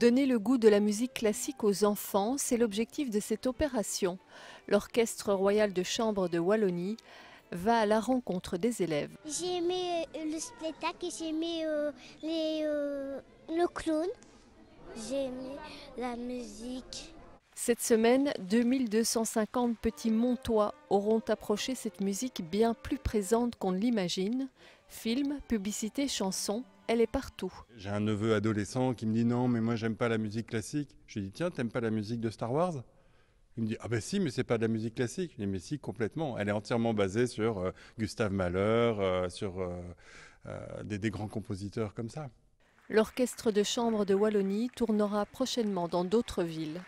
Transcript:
Donner le goût de la musique classique aux enfants, c'est l'objectif de cette opération. L'Orchestre royal de chambre de Wallonie va à la rencontre des élèves. J'ai aimé euh, le spectacle j'ai aimé euh, euh, le clown. J'ai aimé la musique. Cette semaine, 2250 petits montois auront approché cette musique bien plus présente qu'on l'imagine. Films, publicités, chansons, elle est partout. J'ai un neveu adolescent qui me dit non, mais moi j'aime pas la musique classique. Je lui dis tiens, t'aimes pas la musique de Star Wars il me dit ah ben si, mais c'est pas de la musique classique. Je lui dis mais si complètement. Elle est entièrement basée sur euh, Gustave Mahler, euh, sur euh, des grands compositeurs comme ça. L'orchestre de chambre de Wallonie tournera prochainement dans d'autres villes.